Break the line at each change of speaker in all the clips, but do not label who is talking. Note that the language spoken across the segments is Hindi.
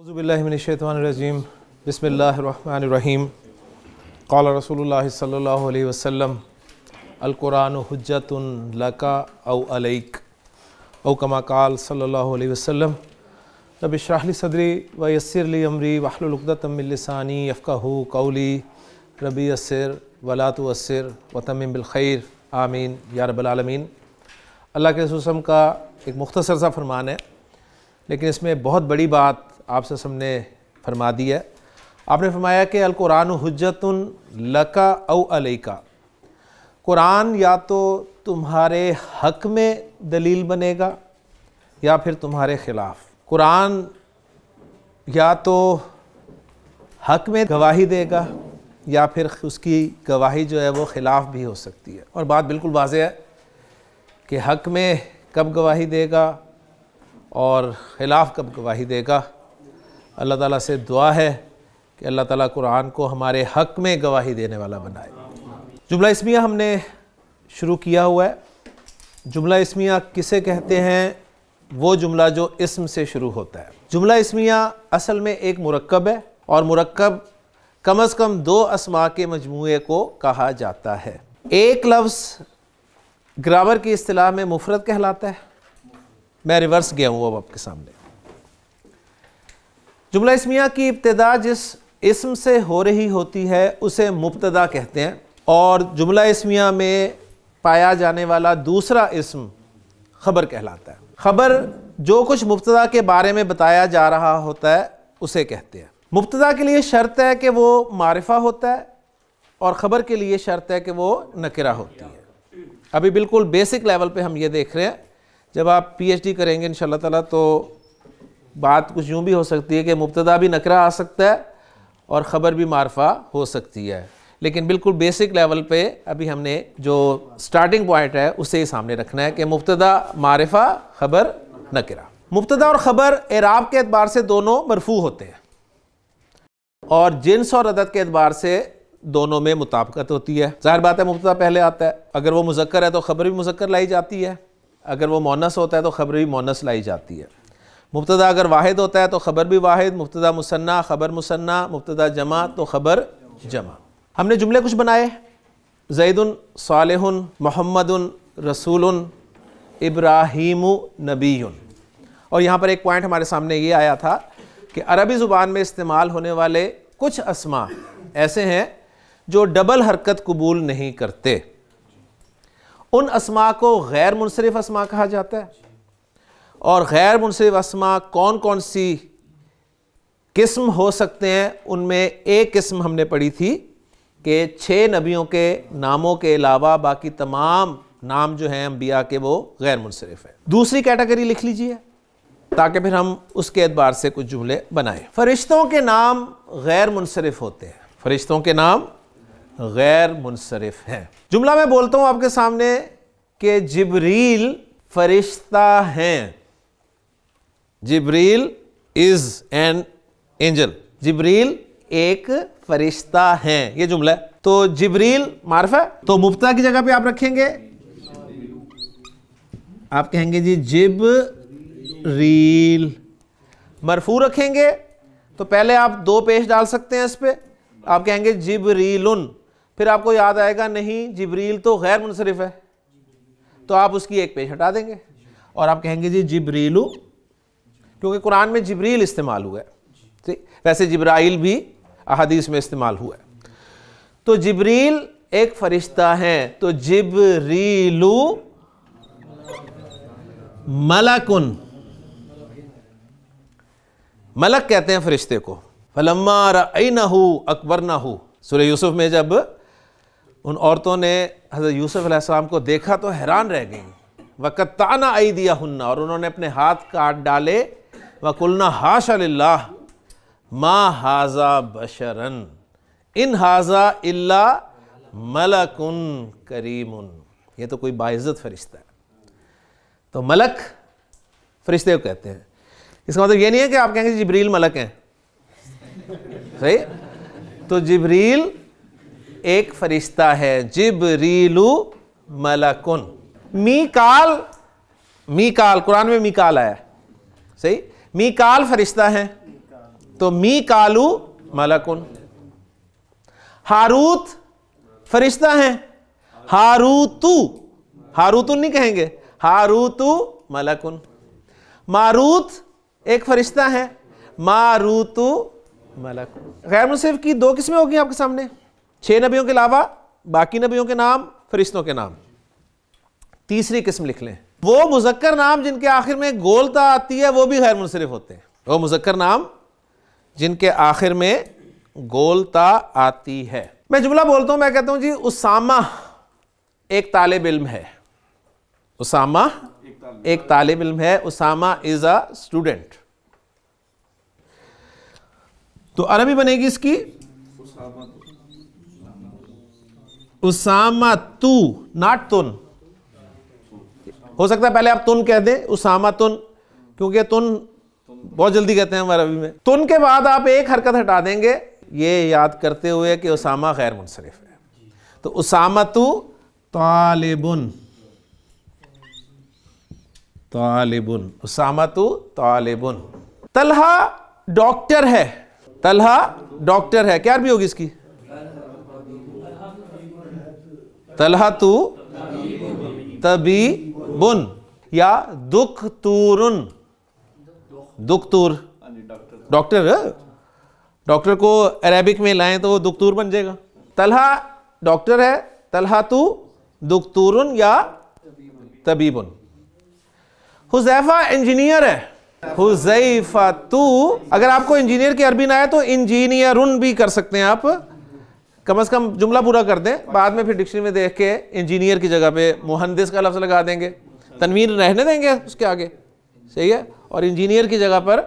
अज़ुबिल्लिनशैतरजीम बसमीम कौल रसूल सल्ला वसम अलकुरान हजतन लका अलैक अव वसम तब इशराहली सदरी व यसरली अमरी वाहलतमिलसानी अफ़ाह कौली रबी असर वलात व वतम बिलखैर आमीन या रबालमीन अल्लाह के रसूसम का एक मुख्तसर सा फरमान है लेकिन इसमें बहुत बड़ी बात आप सब ने फरमा दिया आपने फरमाया कि अलकुरान हजतन लका औ अलका कुरान या तो तुम्हारे हक में दलील बनेगा या फिर तुम्हारे ख़िलाफ़ कुरान या तो हक में गवाही देगा या फिर उसकी गवाही जो है वो ख़िलाफ़ भी हो सकती है और बात बिल्कुल वाज है कि हक में कब गवाही देगा और ख़िलाफ़ कब गवाही देगा अल्लाह ताला से दुआ है कि अल्लाह ताला कुरान को हमारे हक में गवाही देने वाला बनाए जुमला इसमिया हमने शुरू किया हुआ है जुमला इसमिया किसे कहते हैं वो जुमला जो इसम से शुरू होता है जुमला इसमिया असल में एक मुरक्कब है और मुरक्कब कम अज़ कम दो असमा के मजमू को कहा जाता है एक लफ्ज़ ग्रामर की अतलाह में मुफरत कहलाता है मैं रिवर्स गया हूँ अब आपके सामने जुमला इसमिया की इब्तदा जिस इसम से हो रही होती है उसे मुबतदा कहते हैं और जुमला इसमिया में पाया जाने वाला दूसरा इसम खबर कहलाता है खबर जो कुछ मुबतदा के बारे में बताया जा रहा होता है उसे कहते हैं मुबतदा के लिए शर्त है कि वो मारिफा होता है और ख़बर के लिए शर्त है कि वो नकरा होती है अभी बिल्कुल बेसिक लेवल पे हम ये देख रहे हैं जब आप पीएचडी करेंगे इन ताला तो बात कुछ यूँ भी हो सकती है कि मुबतदा भी नकरा आ सकता है और ख़बर भी मारफा हो सकती है लेकिन बिल्कुल बेसिक लेवल पे अभी हमने जो स्टार्टिंग पॉइंट है उसे ही सामने रखना है कि मुबतदा मारफा ख़बर नकरा मुबतदा और ख़बर एराब के अतबार से दोनों मरफू होते हैं और जिन्स और अदद के अतबार से दोनों में मुताबकत होती है जाहिर बात है मुबतदा पहले आता है अगर वो मुजक्र है तो खबर भी मुजक्र लाई जाती है अगर वो मोनस होता है तो खबर भी मोनस लाई जाती है मुबतदा अगर वाहिद होता है तो ख़बर भी वाहिद मुबतदा मुसन्ना ख़बर मुसन्ना मुबतदा जमा तो ख़बर जमा हमने जुमले कुछ बनाए जैदन साल मोहम्मद रसूल इब्राहिम नबी और यहाँ पर एक पॉइंट हमारे सामने ये आया था कि अरबी ज़ुबान में इस्तेमाल होने वाले कुछ असमा ऐसे हैं जो डबल हरकत कबूल नहीं करते उन असमा को गैर मुनसरफ असमा कहा जाता है और गैर मुनसिब असमा कौन कौन सी किस्म हो सकते हैं उनमें एक किस्म हमने पढ़ी थी कि छः नबियों के नामों के अलावा बाकी तमाम नाम जो हैं अम्बिया के वो गैर मुनसरफ हैं दूसरी कैटेगरी लिख लीजिए ताकि फिर हम उसके एतबार से कुछ जुमले बनाएं फरिश्तों के नाम गैर मुनसरफ होते हैं फरिश्तों के नाम गैर मुनसरफ हैं जुमला मैं बोलता हूँ आपके सामने कि जबरील फरिश्ता हैं Jibreel is an angel Jibreel एक फरिश्ता है ये जुमला तो जिब्रील मार्फ है तो मुफ्ता की जगह पे आप रखेंगे आप कहेंगे जी जिब रील मरफू रखेंगे तो पहले आप दो पेश डाल सकते हैं इस पर आप कहेंगे जिब उन फिर आपको याद आएगा नहीं जिबरील तो गैर मुनसरफ है तो आप उसकी एक पेश हटा देंगे और आप कहेंगे जी रीलू क्योंकि कुरान में जबरील इस्तेमाल हुआ है ठीक वैसे जबराइल भी अहदीस में इस्तेमाल हुआ है तो जबरील एक फरिश्ता है तो जिबरीलू मलकुन मलक कहते हैं फरिश्ते को फलम्मा रई ना हो अकबर ना हो सूर्य यूसुफ में जब उन औरतों ने हज़रत यूसुफ अलैहिस्सलाम को देखा तो हैरान रह गई वक़ाना आई दिया हन्ना और उन्होंने अपने हाथ काट डाले वकुलना हाशा मा हाजा बशरन इन हाजा इल्ला मलकुन करीम ये तो कोई बाइज्जत फरिश्ता है तो मलक फरिश्ते को कहते हैं इसका मतलब ये नहीं है कि आप कहेंगे जिब्रील मलक हैं सही तो जिब्रील एक फरिश्ता है जिबरीलू मलकुन मी काल मी काल कुरान में मी काल आया सही मी काल फरिश्ता है तो मी कालू मलकुन हारूत फरिश्ता है हारूतु हारूतुन नहीं कहेंगे हारूतु मलकुन मारूत एक फरिश्ता है मारूतु मलकुन गैर मुसिफ की दो किस्में होगी आपके सामने छह नबियों के अलावा बाकी नबियों के नाम फरिश्तों के नाम तीसरी किस्म लिख लें वो मुजक्कर नाम जिनके आखिर में गोलता आती है वो भी गैर मुनसरफ होते हैं वो मुजक्कर नाम जिनके आखिर में गोलता आती है मैं जुमला बोलता हूं मैं कहता हूं जी उसामा एक तालब इल्म है उसामा एक तालब इल्म है उसामा इज़ अ स्टूडेंट तो अरबी बनेगी इसकी उसामा तू नाट तुन हो सकता है पहले आप तुन कह दें उसामा तुन क्योंकि तुन बहुत जल्दी कहते हैं हमारे अभी में तुन के बाद आप एक हरकत हटा देंगे ये याद करते हुए कि उसामा गैर मुनसरफ है तो उसामा तो तालिबुन तालिबुन उसामा तो तालिबुन तलहा डॉक्टर है तलहा डॉक्टर है क्या भी होगी इसकी तलहा तू तबी बुन या दुख तुरुन दुख तुर डॉक्टर हाँ। डॉक्टर को अरेबिक में लाएं तो वो तुर बन जाएगा तलहा डॉक्टर है तलहा तू दुख तुरुन या तबीबुन हुजैफा इंजीनियर है हुजैफा तू अगर आपको इंजीनियर की अरबी ना आए तो इंजीनियर भी कर सकते हैं आप कम से कम जुमला पूरा कर दें बाद में फिर डिक्शनरी में देख के इंजीनियर की जगह पे मुहंदिस का लफ्ज़ लगा देंगे तनवीर रहने देंगे उसके आगे सही है और इंजीनियर की जगह पर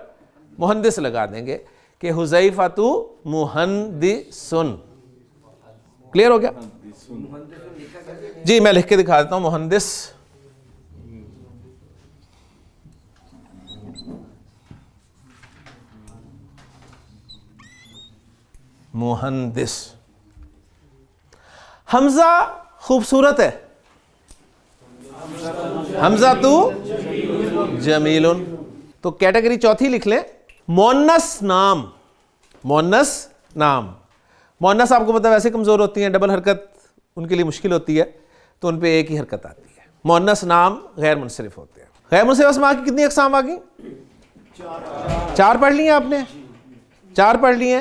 मुहंदिस लगा देंगे कि हुजैफा तो मुहंदिसन क्लियर हो गया जी मैं लिख के दिखा देता हूँ मुहंदिस दिस हमजा खूबसूरत है हमजा तू जमील तो कैटेगरी चौथी लिख लें मोनस नाम मोनस नाम मोनस आपको पता वैसे कमज़ोर होती हैं डबल हरकत उनके लिए मुश्किल होती है तो उन पर एक ही हरकत आती है मोनस नाम गैर मुनसरफ होते हैं गैर मुनसरफ असमा की कितनी अकसाम आ गई चार पढ़ लिए आपने चार पढ़ लिए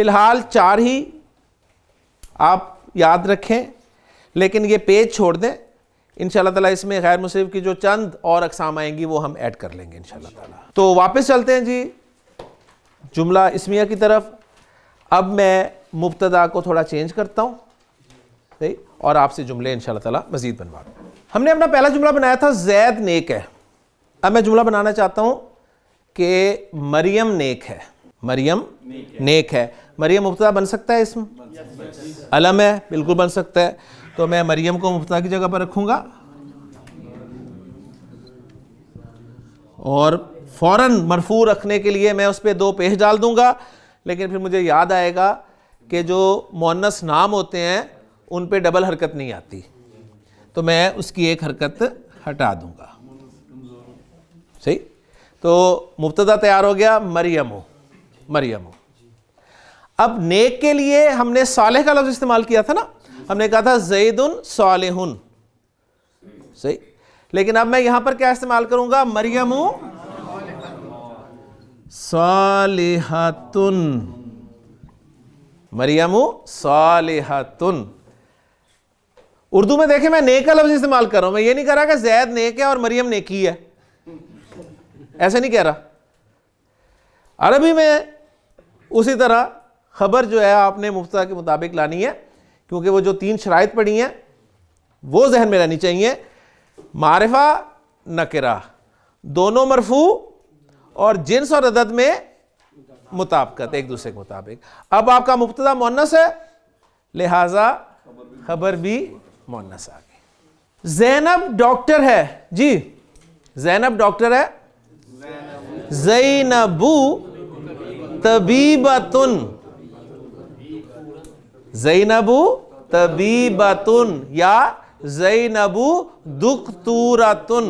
फिलहाल चार ही आप याद रखें लेकिन ये पेज छोड़ दें इन ताला इसमें गैर मुसीब की जो चंद और अकसाम आएंगी वो हम ऐड कर लेंगे इन ताला तो वापस चलते हैं जी जुमला इसमिया की तरफ अब मैं मुबतदा को थोड़ा चेंज करता हूँ सही और आपसे जुमले इन ताला मज़ीद बनवा हमने अपना पहला जुमला बनाया था जैद नेक है अब मैं जुमला बनाना चाहता हूँ कि मरियम नेक है मरियम नेक है, नेक है। मरियम मुफ्ता बन सकता है इसमें अलम है बिल्कुल बन सकता है तो मैं मरियम को मुफ्ता की जगह पर रखूँगा और फ़ौर मरफू रखने के लिए मैं उस पर दो पेश डाल दूँगा लेकिन फिर मुझे याद आएगा कि जो मोनस नाम होते हैं उन पे डबल हरकत नहीं आती तो मैं उसकी एक हरकत हटा दूंगा सही तो मुफ्तदा तैयार हो गया मरियम हो मरियम हो अब नेक के लिए हमने साले का लफ्ज़ इस्तेमाल किया था ना हमने कहा था उन सालेहुन सही लेकिन अब मैं यहां पर क्या इस्तेमाल करूंगा मरियम सालिहतुन मरियम सालिहतुन उर्दू में देखें मैं नेक का लफ्ज इस्तेमाल कर रहा हूं मैं ये नहीं कह रहा कि जैद नेक है और मरियम नेकी है ऐसे नहीं कह रहा अरबी में उसी तरह खबर जो है आपने मुफ्ता के मुताबिक लानी है क्योंकि वो जो तीन शराइ पढ़ी हैं वो जहन में रहनी चाहिए मारफा नकरा दोनों मरफू और जिन्स और अदद में मुताबकत एक दूसरे के मुताबिक अब आपका मुफ्त मोनस है लिहाजा खबर भी मोनस आ गई जैनब डॉक्टर है जी जैनब डॉक्टर है जैनबू तबीबतुन जैनबू तबीबतुन या जैनबू दुखतूरतुन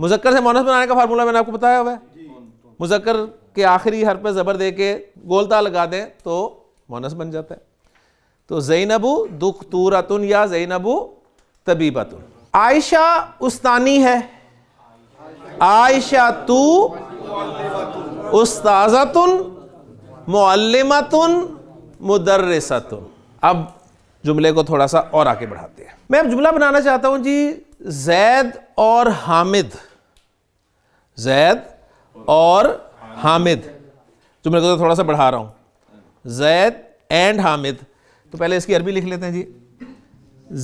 मुजक्कर से मोनस बनाने का फार्मूला मैंने आपको बताया हुआ है मुजक्कर के आखिरी हर पर ज़बर दे के गोलता लगा दें तो मोनस बन जाता है तो जैनबू दुखतूरतुन या जैनबू तबीबतुन आयशा उस्तानी है आयशा तू उस्ताजतुन मुअल्लिमतुन मुदर्रिसतुन अब जुमले को थोड़ा सा और आगे बढ़ाते हैं मैं अब जुमला बनाना चाहता हूं जी जैद और हामिद जैद और हामिद जुमले को तो थोड़ा सा बढ़ा रहा हूं जैद एंड हामिद तो पहले इसकी अरबी लिख लेते हैं जी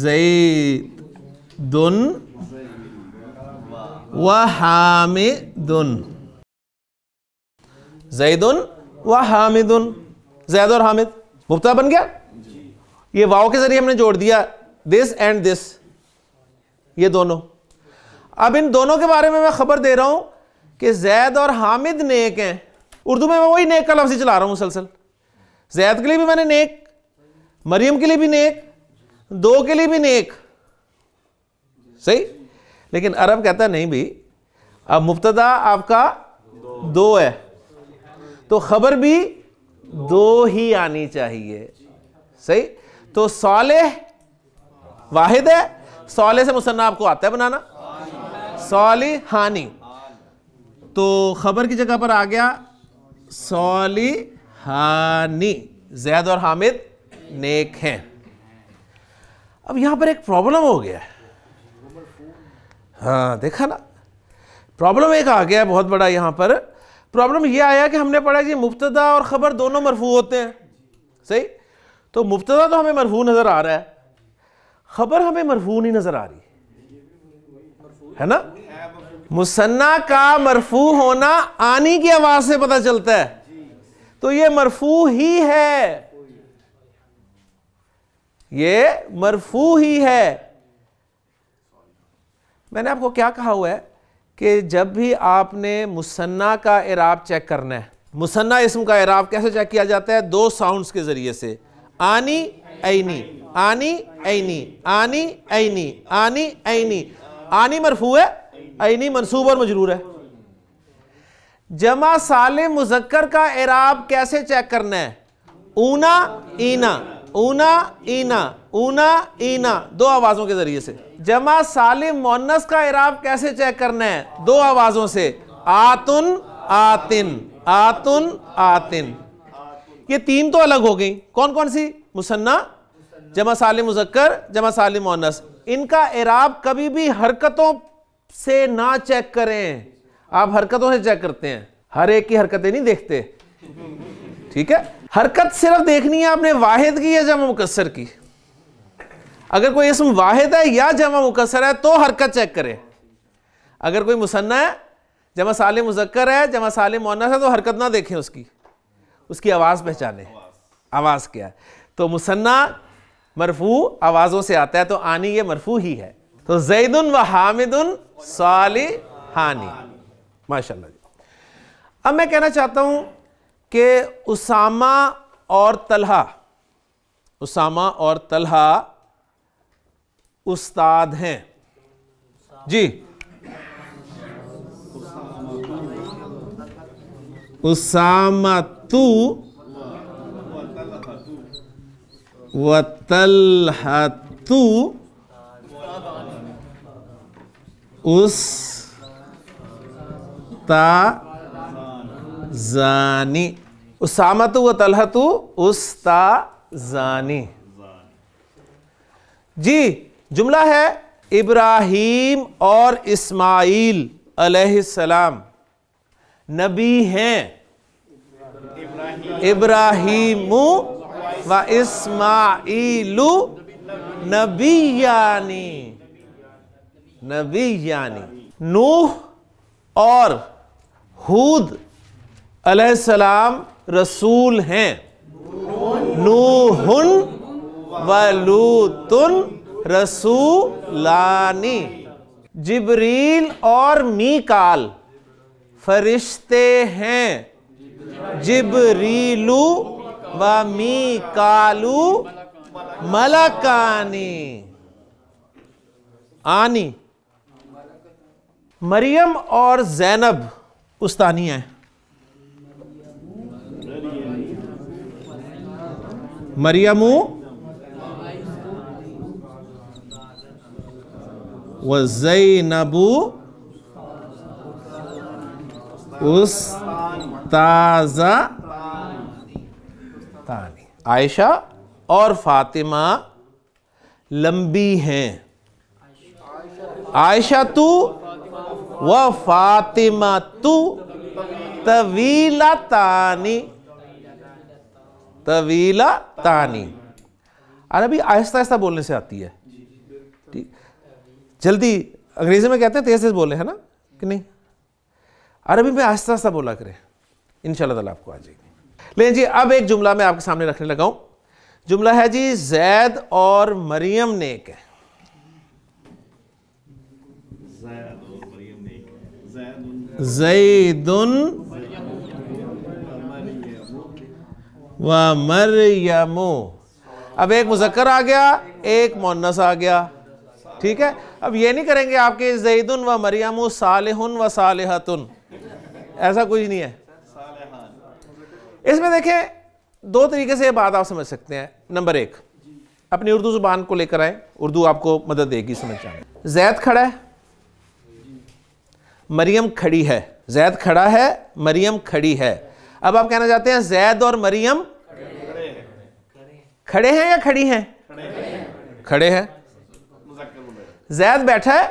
जईदुन व हामिदुन जैदुन व हामिदुन जैद और हामिद मुफ्ता बन गया ये वाओ के जरिए हमने जोड़ दिया दिस एंड दिस ये दोनों अब इन दोनों के बारे में मैं खबर दे रहा हूं कि जैद और हामिद नेक हैं उर्दू में मैं वही नेक का लफ्ज़ चला रहा हूं मुसलसल जैद के लिए भी मैंने नेक मरियम के लिए भी नेक दो के लिए भी नेक सही लेकिन अरब कहता नहीं भी अब मुफ्तदा आपका दो है तो खबर भी दो ही आनी चाहिए सही तो सौले वाहिद है सौले से मुसन्ना आपको आता है बनाना सौली हानी तो खबर की जगह पर आ गया सौली हानी जैद और हामिद नेक हैं अब यहां पर एक प्रॉब्लम हो गया हाँ देखा ना प्रॉब्लम एक आ गया बहुत बड़ा यहां पर प्रॉब्लम यह आया कि हमने पढ़ा कि मुफ्तदा और ख़बर दोनों मरफू होते हैं सही तो मुबतदा तो हमें मरफू नज़र आ रहा है खबर हमें मरफू नहीं नज़र आ रही है ना मुसन्ना का मरफू होना आनी की आवाज़ से पता चलता है तो ये मरफू ही है ये मरफू ही है मैंने आपको क्या कहा हुआ है कि जब भी आपने मुसन्ना का इराब चेक करना है मुसन्ना इसम का इराब कैसे चेक किया जाता है दो साउंड्स के ज़रिए से आनी ऐनी आनी ऐनी आनी ऐनी आनी ऐनी आनी मरफू है ऐनी मनसूब और मजरूर है जमा साले मुजक्कर का एराब कैसे चेक करना है ऊना ईना ऊना ईना ऊना ईना दो आवाजों के जरिए से जमा साले मोनस का एराब कैसे चेक करना है दो आवाजों से आतुन आतिन आतुन आतिन ये तीन तो अलग हो गई कौन कौन सी मुसन्ना जमा सालिम मुजक्कर जमा सालिम मोनस इनका एराब कभी भी हरकतों से ना चेक करें आप हरकतों से चेक करते हैं हर एक की हरकतें नहीं देखते ठीक है हरकत सिर्फ देखनी है आपने वाहिद की या जमा मुकसर की अगर कोई इसम वाहिद है या जमा मुकसर है तो हरकत चेक करें अगर कोई मुसन्ना है जमा साल मुजक्कर है जमा साल मोनस है तो हरकत ना देखें उसकी उसकी आवाज़ पहचाने आवाज़ क्या है तो मुसन्ना मरफू आवाज़ों से आता है तो आनी ये मरफू ही है तो उन व उन साली हानी माशा अब मैं कहना चाहता हूँ कि उसामा और तलहा उसामा और तलहा उस्ताद हैं जी उसामा तू वतलहतु उस ता जानी उसामत व तलहतु उस ता जानी जी जुमला है इब्राहिम और इस्माइल अलैहिस्सलाम नबी हैं इब्राहिमु व इस्माइलु नबी यानी नबी यानी नूह और हूद अलैहिस्सलाम रसूल हैं नूहन वलूतुन रसूलानी जिबरील और मीकाल फरिश्ते हैं जिबरीलू व मी कालू मलकानी आनी मरियम और जैनब उस्तानी है मरियम व जैनबू उस ताज़ा तानी आयशा और फातिमा लंबी हैं आयशा तू व फातिमा तू तवीला तानी तवीला तानी अरबी आहिस्ता आहिस्ता बोलने से आती है ठीक जल्दी अंग्रेजी में कहते हैं तेज तेज बोले है ना कि नहीं अरबी में आहिस्ता आहिस्ता बोला करें इन शाला आपको आ जाएगी लेकिन जी अब एक जुमला मैं आपके सामने रखने लगा जुमला है जी जैद और मरियम नेक है जैदुन व मरियमो अब एक मुजक्कर आ गया एक मोनस आ गया ठीक है अब ये नहीं करेंगे आपके जैदुन व मरियम सालहन व सालहतुन ऐसा कुछ नहीं है इसमें देखें दो तरीके से ये बात आप समझ सकते हैं नंबर एक अपनी उर्दू जुबान को लेकर आए उर्दू आपको मदद देगी समझ जाए जैद खड़ा है मरियम खड़ी है जैद खड़ा है मरियम खड़ी है अब आप कहना चाहते हैं जैद और मरियम खड़े हैं या खड़ी हैं खड़े हैं जैद बैठा है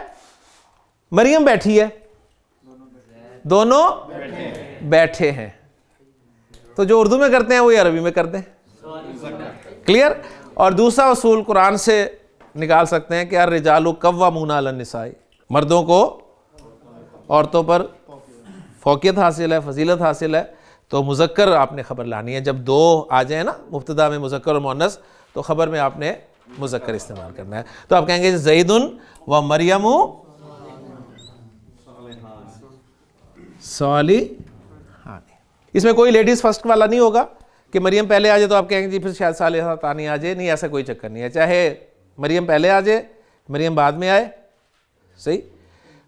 मरियम बैठी है दोनों बैठे हैं तो जो उर्दू में करते हैं वही अरबी में कर दें क्लियर और दूसरा असूल कुरान से निकाल सकते हैं कि अर रिजालू कव्वा मूना नसाई मर्दों को औरतों पर फोकियत हासिल है फजीलत हासिल है तो मुजक्र आपने खबर लानी है जब दो आ जाए ना मुफ्तदा में मुजक्कर और मोनस तो ख़बर में आपने मुजक्र इस्तेमाल करना है तो आप कहेंगे जईदन व मरियम सॉली इसमें कोई लेडीज़ फर्स्ट वाला नहीं होगा कि मरियम पहले आ जाए तो आप कहेंगे जी फिर शायद साल तानी आ जाए नहीं ऐसा कोई चक्कर नहीं है चाहे मरियम पहले आ जाए मरियम बाद में आए सही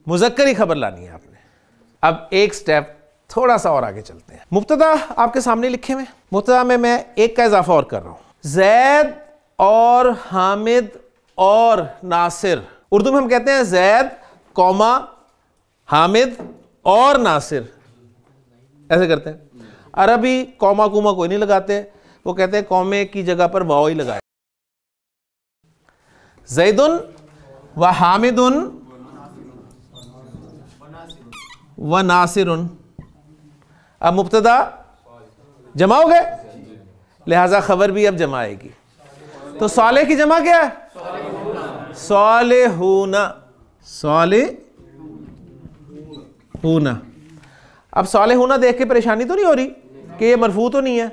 मुजक्कर ही खबर लानी है आपने अब एक स्टेप थोड़ा सा और आगे चलते हैं मुफ्तदा आपके सामने लिखे हुए मुफ्तदा में मैं एक का इजाफा और कर रहा हूँ जैद और हामिद और नासिर उर्दू में हम कहते हैं जैद कौमा हामिद और नासिर ऐसे करते हैं अरबी कौमा कुमा कोई नहीं लगाते वो कहते हैं कौमे की जगह पर वाओ ही लगाए जैदुन व हामिदुन व नासिर अब मुबतदा जमा हो गए लिहाजा खबर भी अब जमा आएगी तो साले की जमा क्या है सौले हूना सौले हूना अब सौले हूना देख के परेशानी तो नहीं हो रही कि ये मरफू तो नहीं है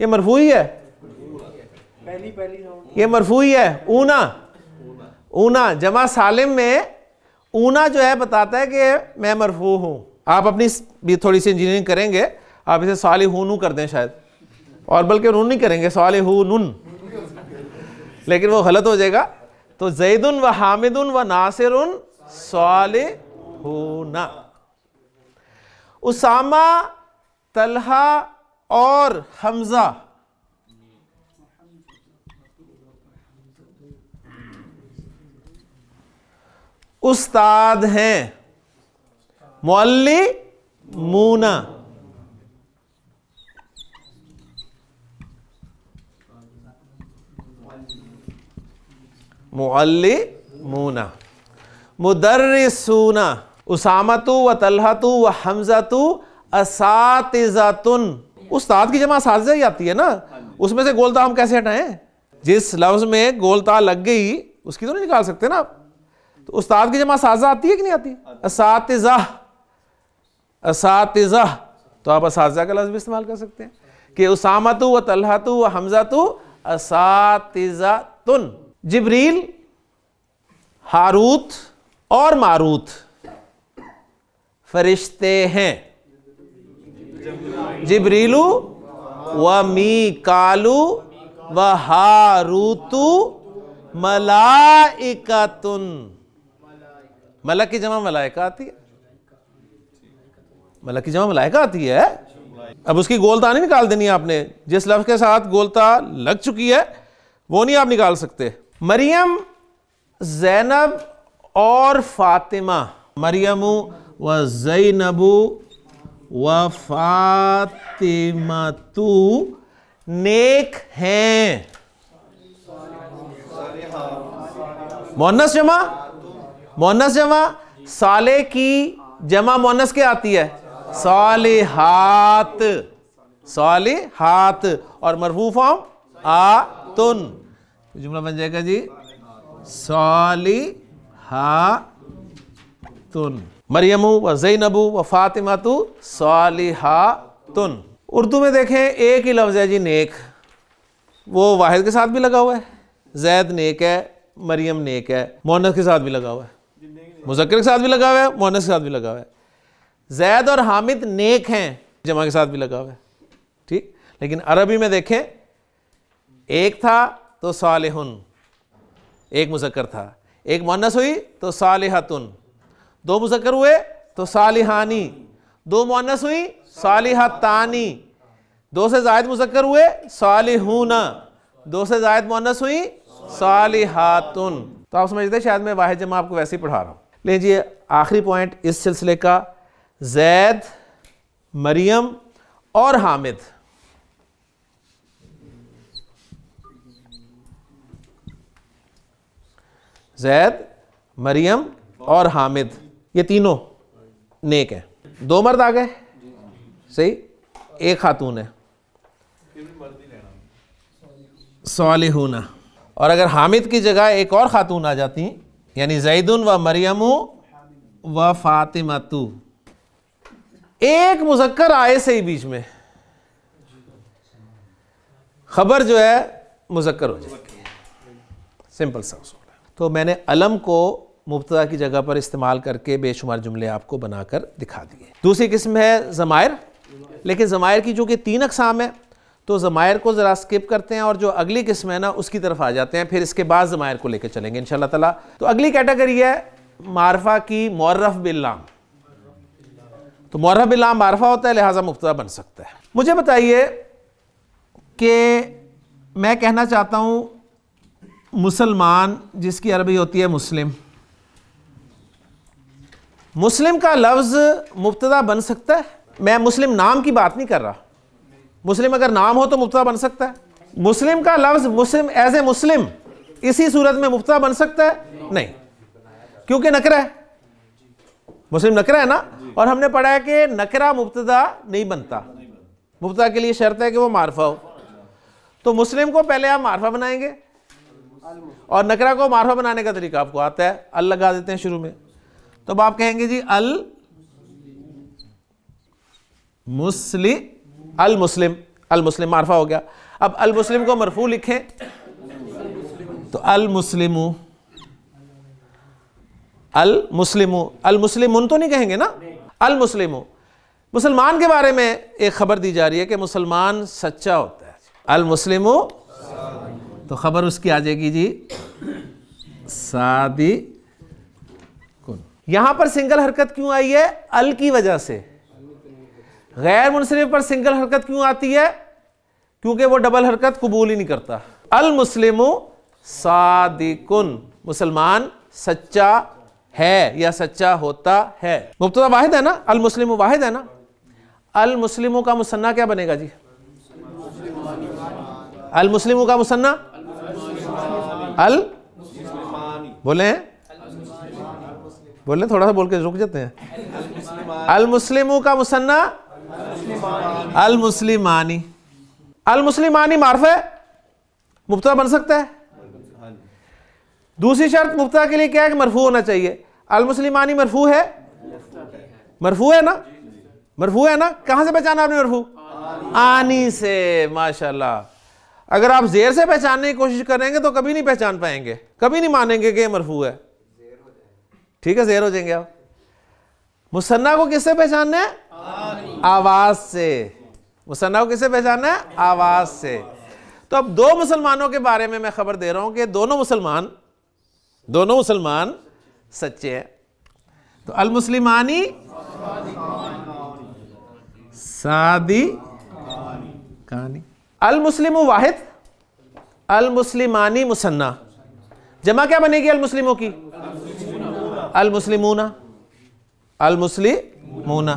ये मरफू ही है पहली पहली ये मरफू ही है ऊना ऊना जमा सालिम में ऊना जो है बताता है कि मैं मरफू हूँ आप अपनी भी थोड़ी सी इंजीनियरिंग करेंगे आप इसे साल हूनू कर दें शायद और बल्कि नून नहीं करेंगे साल नून लेकिन वो गलत हो जाएगा तो जैदन व हामिदन व नासिर साल हूना उसामा तलहा और हमजा उस्ताद हैं मौली मूना मौली मूना मुदर्रिसूना उसामतु व तलहतु व हमजतु असातिजातुन उस्ताद की जमा साजा ही आती है ना हाँ उसमें से गोलता हम कैसे हटाएं जिस लफ्ज में गोलता लग गई उसकी तो नहीं निकाल सकते ना आप तो उस्ताद की जमा साजा आती है कि नहीं आती असातिजा असातिजा तो आप असाजा का लफ्ज भी इस्तेमाल कर सकते हैं कि उसामा तू व तलहा तू व हमजा तू असातिजा तुन जिब्रील हारूत और मारूत फरिश्ते हैं जिब्रीलू व मी कालू व हारूतु मलाइकातुन मलक की जमा मलाइका आती है मलक की जमा मलाइका आती है अब उसकी गोलता नहीं निकाल देनी आपने जिस लफ्ज के साथ गोलता लग चुकी है वो नहीं आप निकाल सकते मरियम जैनब और फातिमा मरियमु व जैनबू वफातिमतु नेक हैं मोनस जमा मोनस जमा साले की जमा मोनस के आती है साले हाथ साले हाथ और मरफू फॉर्म आ तुन जुमला बन जाएगा जी साली हा तुन मरियम व जैनबू व फ़ातिमा तो सालिहातुन उर्दू में देखें एक ही लफ्ज़ है जी नेक वो वाहिद के साथ भी लगा हुआ है जैद नेक है मरियम नेक है मोनस के साथ भी लगा हुआ है मुजक्र के साथ भी लगा हुआ है मोनस के साथ भी लगा हुआ है जैद और हामिद नेक हैं जमा के साथ भी लगा हुआ है ठीक लेकिन अरबी में देखें एक था तो सालहन एक मुजक्र था एक मोहनस हुई तो सालहतुन दो मुजक्कर हुए तो सालिहानी दो मुनस हुई सालिहतानी दो से जायद मुजक्कर हुए सालिहूना दो से जायद मुनस हुई सालिहातुन तो आप समझते शायद मैं वाहिद जमा आपको वैसे ही पढ़ा रहा हूँ लीजिए आखिरी पॉइंट इस सिलसिले का जैद मरियम और हामिद जैद मरियम और हामिद ये तीनों नेक हैं दो मर्द आ गए सही एक खातून है होना और अगर हामिद की जगह एक और खातून आ जाती यानी जैदुन व मरियम व फातिमातू एक मुजक्कर आए से ही बीच में खबर जो है मुजक्कर हो जाती है सिंपल सा उसूल तो मैंने अलम को मुबतदा की जगह पर इस्तेमाल करके बेशुमार जुमले आपको बनाकर दिखा दिए दूसरी किस्म है ज़मायर लेकिन ज़मायर की कि तीन अकसाम है तो ज़मायर को ज़रा स्किप करते हैं और जो अगली किस्म है ना उसकी तरफ आ जाते हैं फिर इसके बाद ज़मायर को लेकर चलेंगे इन ताला तो अगली कैटेगरी है मारफा की मौरफ बिल्लाम तो मौरफ बिल्लाम मारफा होता है लिहाजा मुबतदा बन सकता है मुझे बताइए कि मैं कहना चाहता हूँ मुसलमान जिसकी अरबी होती है मुस्लिम मुस्लिम का लफ्ज़ मुबतदा बन सकता है मैं मुस्लिम नाम की बात नहीं कर रहा मुस्लिम अगर नाम हो तो मुबतदा बन सकता है मुस्लिम का लफ्ज़ मुस्लिम एज ए मुस्लिम इसी सूरत में मुबतदा बन सकता है नहीं क्योंकि नकरा है मुस्लिम नकरा है ना और हमने पढ़ा है कि नकरा मुबतदा नहीं बनता मुबतदा के लिए शर्त है कि वो मारफा हो तो मुस्लिम को पहले आप मारफा बनाएंगे और नकरा को मारफा बनाने का तरीका आपको आता है अल लगा देते हैं शुरू में तो आप कहेंगे जी अल मुस्लि अल मुस्लिम अल मुस्लिम मारफा हो गया अब अल मुस्लिम को मरफू लिखें तो अल मुस्लिम अल मुस्लिम अल मुस्लिम तो नहीं कहेंगे ना अल मुस्लिम मुसलमान के बारे में एक खबर दी जा रही है कि मुसलमान सच्चा होता है अल मुस्लिम तो खबर उसकी आ जाएगी जी सादी यहां पर सिंगल हरकत क्यों आई है अल की वजह से गैर मुनसरफ पर सिंगल हरकत क्यों आती है क्योंकि वो डबल हरकत कबूल ही नहीं करता अल मुस्लिम सादिकुन मुसलमान सच्चा है या सच्चा होता है मुबतदा वाहिद है ना अल मुस्लिम वाहिद है ना अल मुस्लिमों का मुसन्ना क्या बनेगा जी अल मुस्लिमों का मुसन्ना अल बोले हैं बोले थोड़ा सा बोल के रुक जाते हैं मुस्लिम का मुसन्ना अलमुस्लिमानी अलमुस्लिमानी मार्फ है मुफ्ता बन सकता है दूसरी शर्त मुफ्ता के लिए क्या है कि मरफू होना चाहिए अलमुसलिमानी मरफू है मरफू है ना मरफू है ना कहां से पहचाना आपने मरफू आनी से माशाल्लाह अगर आप जेर से पहचानने की कोशिश करेंगे तो कभी नहीं पहचान पाएंगे कभी नहीं मानेंगे कि मरफू है ठीक है जेर हो जाएंगे आप मुसन्ना को किससे पहचानना है आवाज से मुसन्ना को किससे पहचानना है आवाज से तो अब दो मुसलमानों के बारे में मैं खबर दे रहा हूं कि दोनों मुसलमान दोनों मुसलमान सच्चे हैं तो अल मुसलिमानी सादी कहानी अल मुस्लिम वाहिद अल मुसलिमानी मुसन्ना जमा क्या बनेगी अल मुस्लिमों की अलमुसलिमूना अलमुसलिमूना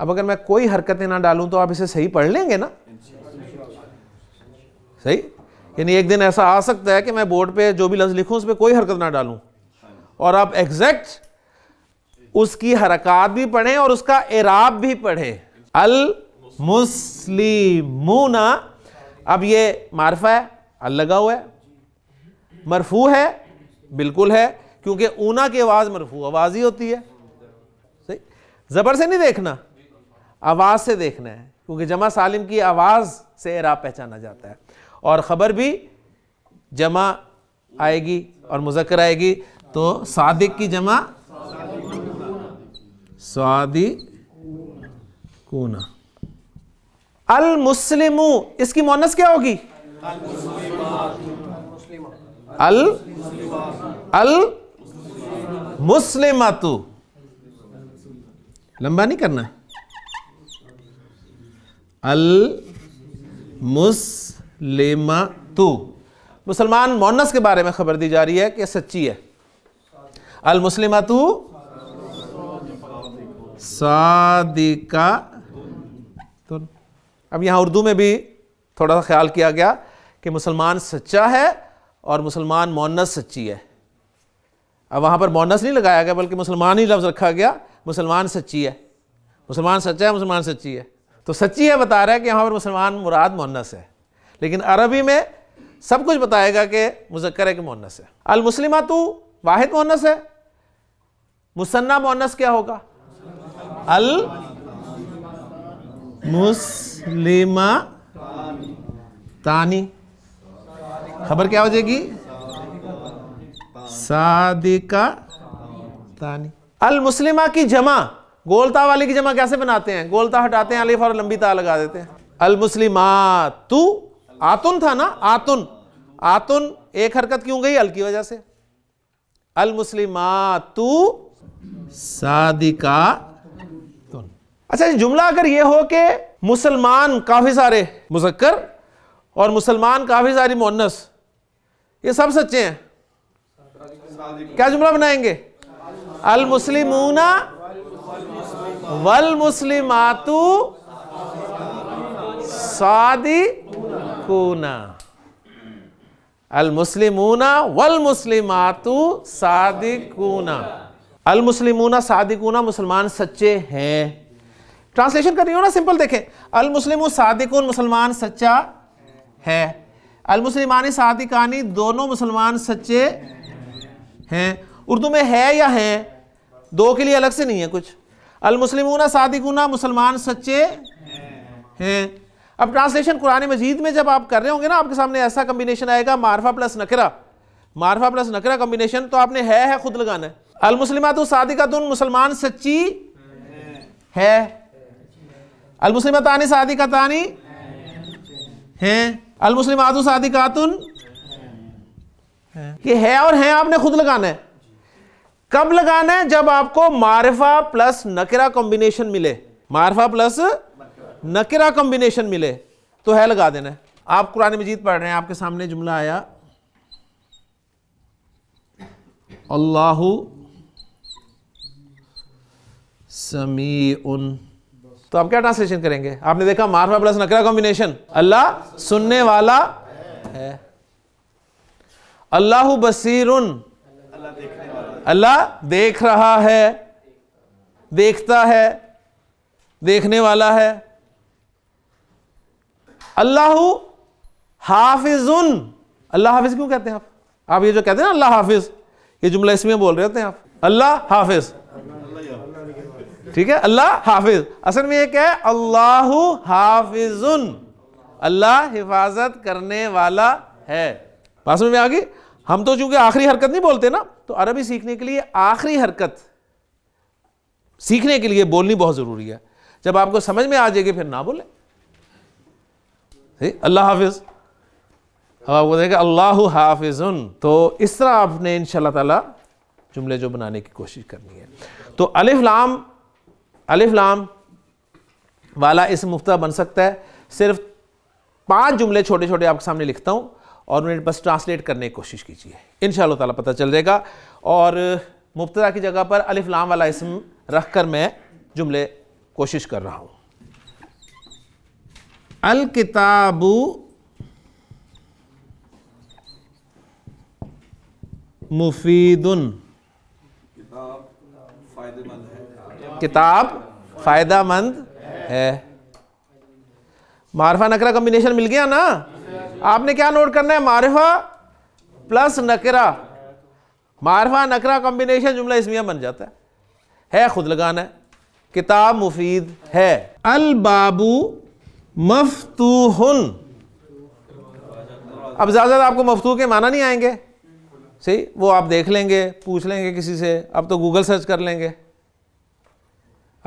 अब अगर मैं कोई हरकतें ना डालूं तो आप इसे सही पढ़ लेंगे ना सही यानी एक दिन ऐसा आ सकता है कि मैं बोर्ड पे जो भी लफ्ज़ लिखूं उस पर कोई हरकत ना डालूं और आप एग्जैक्ट उसकी हरकत भी पढ़ें और उसका एराब भी पढ़ें अल मुस्लिमूना अब ये मारफा है अल लगा हुआ है मरफू है बिल्कुल है क्योंकि ऊना की आवाज़ मरफू आवाज़ ही होती है सही ज़बर से नहीं देखना आवाज़ से देखना है क्योंकि जमा सालिम की आवाज़ से एरा पहचाना जाता है और ख़बर भी जमा आएगी और मुजक्र आएगी तो सादिक की जमा स्वादी कोना अल मुस्लिम इसकी मोनस क्या होगी अल अल मुस्लिमातु लंबा नहीं करना अल तू मुसलमान मोनस के बारे में खबर दी जा रही है कि सच्ची है अल तू सादिका अब यहाँ उर्दू में भी थोड़ा सा ख्याल किया गया कि मुसलमान सच्चा है और मुसलमान मोनस सच्ची है अब वहाँ पर मोनस नहीं लगाया गया बल्कि मुसलमान ही लफ्ज़ रखा गया मुसलमान सच्ची है मुसलमान सच्चा है मुसलमान सच्ची है तो सच्ची है बता रहा है कि यहाँ पर मुसलमान मुराद मोनस है लेकिन अरबी में सब कुछ बताएगा कि मुजक्र है कि मोनस है अलमुसलिमा तो वाहिद मोनस है मुसन्ना मोनस क्या होगा अल मुस्लिमा तानी खबर क्या हो जाएगी सादिका तानी अल मुस्लिमा की जमा गोलता वाले की जमा कैसे बनाते हैं गोलता हटाते हैं अलिफ और लंबी ता लगा देते हैं अल मुस्लिमा तू आतुन था ना आतुन आतुन एक हरकत क्यों गई अल की वजह से अल मुस्लिमा तू सादिका अच्छा जी जुमला अगर ये हो कि मुसलमान काफ़ी सारे मुजक्कर और मुसलमान काफ़ी सारी मुन्नस ये सब सच्चे हैं क्या जुमला बनाएंगे अल मुस्लिमूना वल मुस्लिमातु सादी कूना अल मुस्लिमूना वल मुस्लिमातु कूना अल मुस्लिमूना कूना मुसलमान सच्चे हैं ट्रांसलेशन कर रही हो ना सिंपल देखें अल मुस्लिम सादिकुन मुसलमान सच्चा है अल मुसलमान सादिकानी दोनों मुसलमान सच्चे हैं उर्दू में है या है दो के लिए अलग से नहीं है कुछ अल मुसलिमूना सादिकुना मुसलमान सच्चे हैं अब ट्रांसलेशन कुरान मजीद में जब आप कर रहे होंगे ना आपके सामने ऐसा कम्बिनेशन आएगा मारफा प्लस नकरा मारफा प्लस नकरा कम्बिनेशन तो आपने है है खुद लगाना है अल मुसलिमा तो सादिका तो मुसलमान सच्ची है अलमुस्लिमतानी सादिकतानी हैं अलमुस्लिमातु सादिकातुन कि है और हैं आपने खुद लगाना है कब लगाना है जब आपको मारफा प्लस नकरा कॉम्बिनेशन मिले मारफा प्लस नकेरा कॉम्बिनेशन मिले तो है लगा देना है आप कुरान मजीद पढ़ रहे हैं आपके सामने जुमला आया अल्लाह समी उन तो आप क्या ट्रांसलेशन करेंगे आपने देखा मारफा प्लस नकरा कॉम्बिनेशन अल्लाह सुनने वाला है अल्लाह बसीर अल्लाह देख रहा है देखता है देखने वाला है अल्लाह हाफिज अल्लाह हाफिज क्यों कहते हैं आप आप ये जो कहते हैं ना अल्लाह हाफिज ये जुमला इसमें बोल रहे होते हैं आप अल्लाह हाफिज ठीक है अल्लाह हाफिज असल में ये क्या है अल्लाह हाफिजुन अल्लाह हिफाजत करने वाला है पास में आ गई हम तो चूंकि आखिरी हरकत नहीं बोलते ना तो अरबी सीखने के लिए आखिरी हरकत सीखने के लिए बोलनी बहुत ज़रूरी है जब आपको समझ में आ जाएगी फिर ना बोले अल्लाह हाफिज अब आपको देखेगा अल्लाह हाफिजुन तो इस तरह आपने इन ताला जुमले जो बनाने की कोशिश करनी है तो अलिफ लाम अलिफ लाम वाला इसम मुफ्ता बन सकता है सिर्फ पांच जुमले छोटे छोटे आपके सामने लिखता हूँ और उन्हें बस ट्रांसलेट करने की कोशिश कीजिए इन ताला पता चल जाएगा और मुफ्ता की जगह पर अलिफ लाम वाला इसम रख कर मैं जुमले कोशिश कर रहा हूँ अल किताबू मुफीदन किताब फायदेमंद है किताब फ़ायदा मंद है मारफा नकरा कम्बिनेशन मिल गया ना आपने क्या नोट करना है मारफा प्लस नकरा मारफा नकरा कॉम्बिनेशन जुमला इसमिया बन जाता है है खुद लगाना है किताब मुफीद है अल बाबू मफतूहन अब ज़्यादा आपको मफतू के माना नहीं आएंगे सही वो आप देख लेंगे पूछ लेंगे किसी से अब तो गूगल सर्च कर लेंगे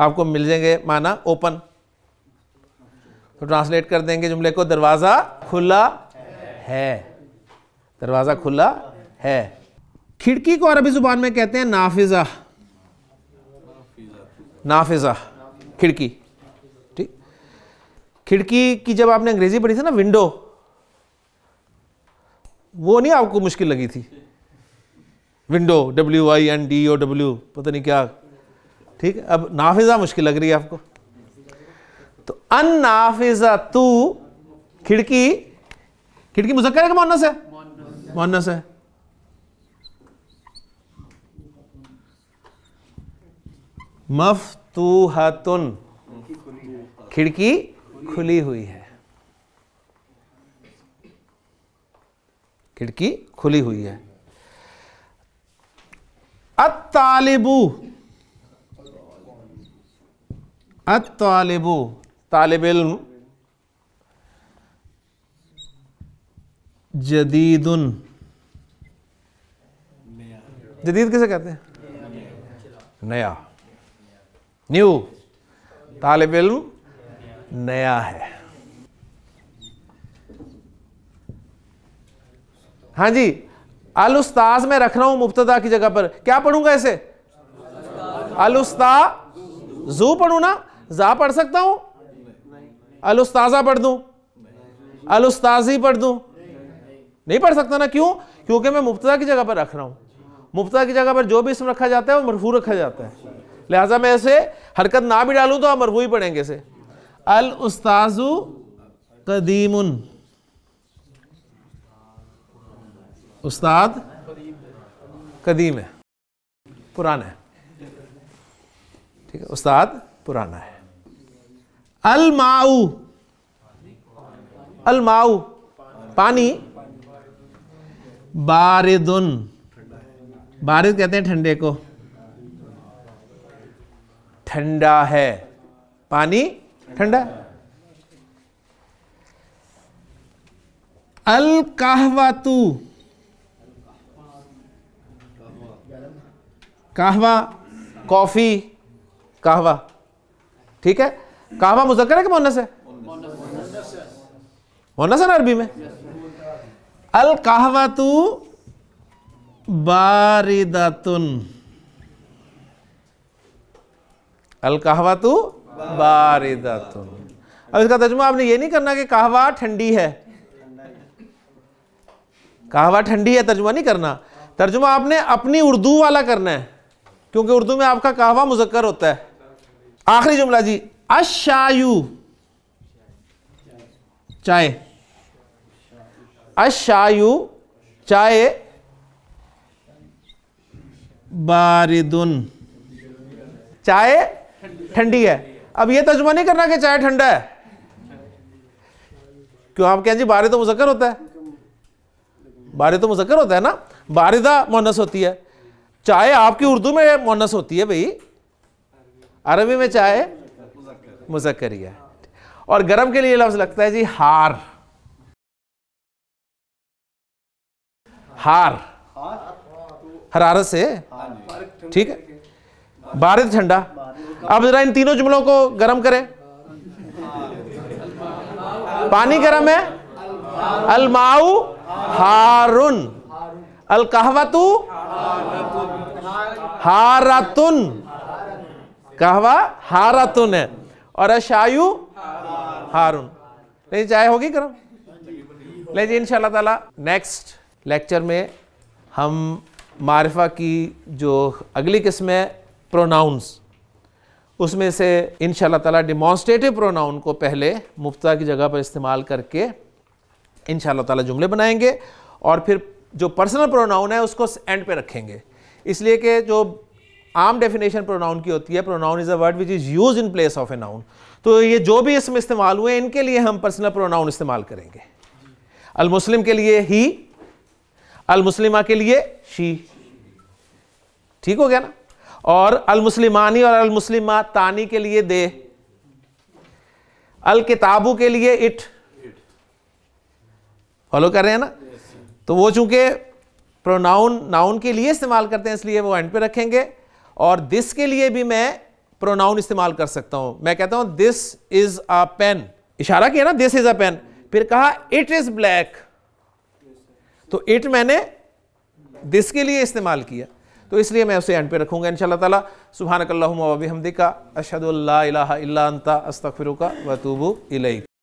आपको मिल जाएंगे माना ओपन तो ट्रांसलेट कर देंगे जुमले को दरवाज़ा खुला है दरवाज़ा खुला है खिड़की को अरबी ज़ुबान में कहते हैं नाफिज़ा नाफिज़ा खिड़की ठीक खिड़की की जब आपने अंग्रेज़ी पढ़ी थी ना विंडो वो नहीं आपको मुश्किल लगी थी window W I N D O W पता नहीं क्या ठीक है अब नाफिजा मुश्किल लग रही है आपको तो अन नाफिजा तू खिड़की खिड़की मुजक्कर है कि मोहनस है मोहनस है हतुन खिड़की खुली हुई है खिड़की खुली हुई है अतालिबू अतालिबु तालब इल्म जदीदन जदीद किसे कहते हैं नया न्यू तालिब इल्म नया है हाँ जी अल उस्ताज में रख रहा हूं मुफ्तदा की जगह पर क्या पढ़ूंगा इसे अल उस्ता जू पढ़ू ना जा पढ़ सकता हूं अलुस्ताजा पढ़ दू अलुस्ताजी पढ़ दू नहीं पढ़ सकता ना क्यों क्योंकि मैं मुफ्ता की जगह पर रख रहा हूं मुफ्ता की जगह पर जो भी इसम रखा जाता है वो मरफू रखा जाता है लिहाजा मैं ऐसे हरकत ना भी डालू तो आप मरफू ही पढ़ेंगे इसे अल उस्ताजु कदीम उस्ताद कदीम है पुराना है ठीक है उस्ताद पुराना है अलमाऊ अलमाऊ पानी बारिदुन बारिद कहते हैं ठंडे को ठंडा है पानी ठंडा अल तू कहवा कॉफी कहवा ठीक है कामा मुजक्कर है कि मोनस है मोनस है ना अरबी में अल कहवातु बारिदातुन अल तु बारिदातुन अब इसका तर्जुमा आपने ये नहीं करना कि कहवा ठंडी है कहवा ठंडी है तर्जुमा नहीं करना तर्जुमा आपने अपनी उर्दू वाला करना है क्योंकि उर्दू में आपका कहवा मुजक्कर होता है आखिरी जुमला जी अशायु चाय अशायु चाय बारिदुन चाय ठंडी है अब ये तजुमा नहीं करना कि चाय ठंडा है क्यों आप कहें जी बारिद तो मुजक्कर होता है बारिद तो मुजक्कर होता है ना बारिदा मोनस होती है चाय आपकी उर्दू में मोनस होती है भाई अरबी में चाय मुजक्रिया और गर्म के लिए लफ्ज लगता है जी हार हार हरारत से ठीक है बारिश ठंडा अब जरा इन तीनों जुमलों को गर्म करें पानी गर्म है अलमाऊ हारुन अलकहवतु हारातुन कहवा हारातुन है और अशायु हारून नहीं चाय होगी गर्म लेकिन इन ताला नेक्स्ट लेक्चर में हम मारिफा की जो अगली किस्म है प्रोनाउंस उसमें से इन ताला डिमॉन्स्ट्रेटिव प्रोनाउन को पहले मुफ्ता की जगह पर इस्तेमाल करके इन ताला जुमले बनाएंगे और फिर जो पर्सनल प्रोनाउन है उसको एंड पे रखेंगे इसलिए कि जो आम डेफिनेशन प्रोनाउन की होती है pronoun is a word which is use in place of a noun तो ये जो भी इसमें इस्तेमाल हुए इनके लिए हम पर्सनल प्रोनाउन इस्तेमाल करेंगे अल मुस्लिम के लिए ही अल मुस्लिमा के लिए शी ठीक हो गया ना और अल मुस्लिमानी और अल मुस्लिमा तानी के लिए दे अल किताबू के लिए इट फॉलो कर रहे हैं ना तो वो चूंकि प्रोनाउन नाउन के लिए इस्तेमाल करते हैं इसलिए वो एंड पे रखेंगे और दिस के लिए भी मैं प्रोनाउन इस्तेमाल कर सकता हूं मैं कहता हूं दिस इज अ पेन इशारा किया ना दिस इज अ पेन फिर कहा इट इज ब्लैक तो इट मैंने दिस के लिए इस्तेमाल किया तो इसलिए मैं उसे एंड पे रखूंगा इनशाला तला सुबहानकल्लाबी हमदिका अशदुल्ला अस्तफ़िर का वतूबू इलई